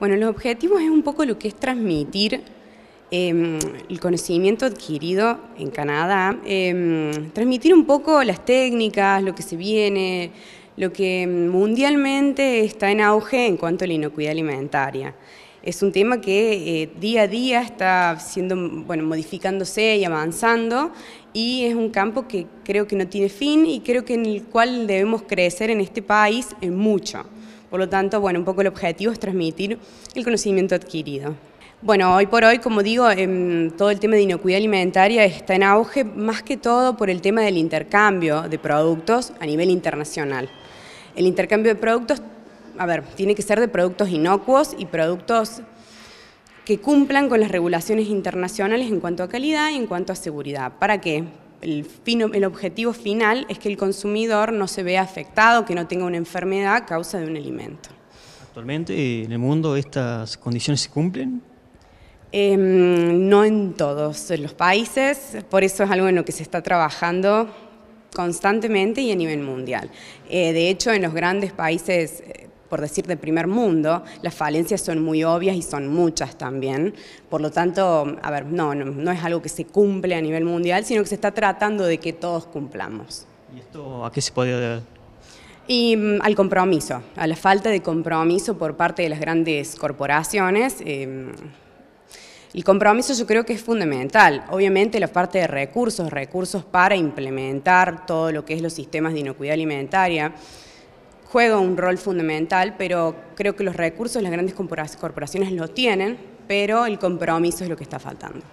Bueno, los objetivos es un poco lo que es transmitir em, el conocimiento adquirido en Canadá, em, transmitir un poco las técnicas, lo que se viene, lo que mundialmente está en auge en cuanto a la inocuidad alimentaria. Es un tema que eh, día a día está siendo, bueno, modificándose y avanzando y es un campo que creo que no tiene fin y creo que en el cual debemos crecer en este país en mucho. Por lo tanto, bueno, un poco el objetivo es transmitir el conocimiento adquirido. Bueno, hoy por hoy, como digo, em, todo el tema de inocuidad alimentaria está en auge más que todo por el tema del intercambio de productos a nivel internacional. El intercambio de productos, a ver, tiene que ser de productos inocuos y productos que cumplan con las regulaciones internacionales en cuanto a calidad y en cuanto a seguridad. ¿Para qué? el, objetivo final es que el consumidor no se vea afectado, que no tenga una enfermedad a causa de un alimento. ¿Actualmente en el mundo estas condiciones se cumplen? Em, no en todos los países, por eso es algo en lo que se está trabajando constantemente y a nivel mundial. Eh, de hecho, en los grandes países eh, por decir, de primer mundo, las falencias son muy obvias y son muchas también. Por lo tanto, a ver, no, no, es algo que se cumple a nivel mundial, sino que se está tratando de que todos cumplamos. ¿Y esto a qué se puede deber? Y mm, al compromiso, a la falta de compromiso por parte de las grandes corporaciones. Em, el compromiso yo creo que es fundamental. Obviamente la parte de recursos, recursos para implementar todo lo que es los sistemas de inocuidad alimentaria juega un rol fundamental, pero creo que los recursos las grandes corporaciones lo tienen, pero el compromiso es lo que está faltando.